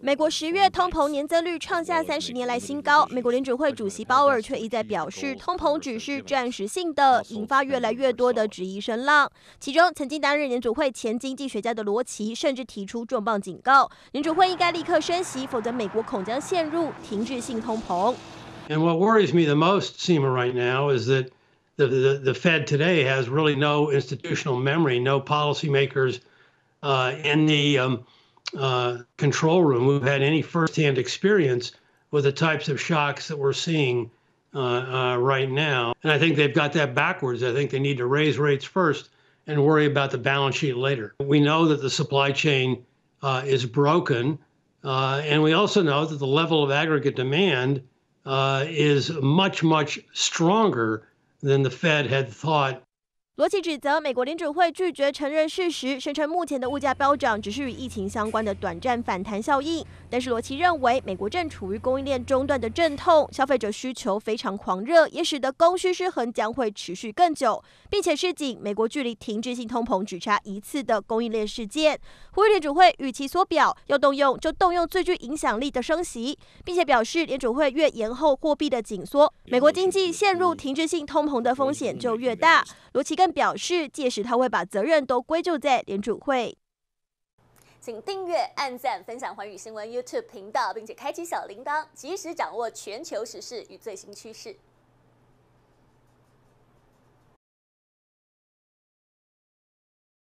美国十月通膨年增率创下三十年来新高，美国联准会主席鲍尔却一再表示通膨只是暂时性的，引发越来越多的质疑声浪。其中，曾经担任联准会前经济学家的罗奇甚至提出重磅警告：联准会应该立刻升息，否则美国恐将陷入停滞性通膨。uh, control room who've had any firsthand experience with the types of shocks that we're seeing uh, uh, right now. And I think they've got that backwards. I think they need to raise rates first and worry about the balance sheet later. We know that the supply chain uh, is broken. Uh, and we also know that the level of aggregate demand is much, much stronger than the Fed had thought 罗奇指责美国联储会拒绝承认事实，声称目前的物价飙涨只是与疫情相关的短暂反弹效应。但是罗奇认为，美国正处于供应链中断的阵痛，消费者需求非常狂热，也使得供需失衡将会持续更久，并且示警美国距离停滞性通膨只差一次的供应链事件。呼吁联储会与其缩表，要动用就动用最具影响力的升息，并且表示联储会越延后货币的紧缩，美国经济陷入停滞性通膨的风险就越大。罗奇更。表示，届时他会把责任都归咎在联储会。请订阅、按赞、分享环宇新闻 YouTube 频道，并且开启小铃铛，及时掌握全球时事与最新趋势。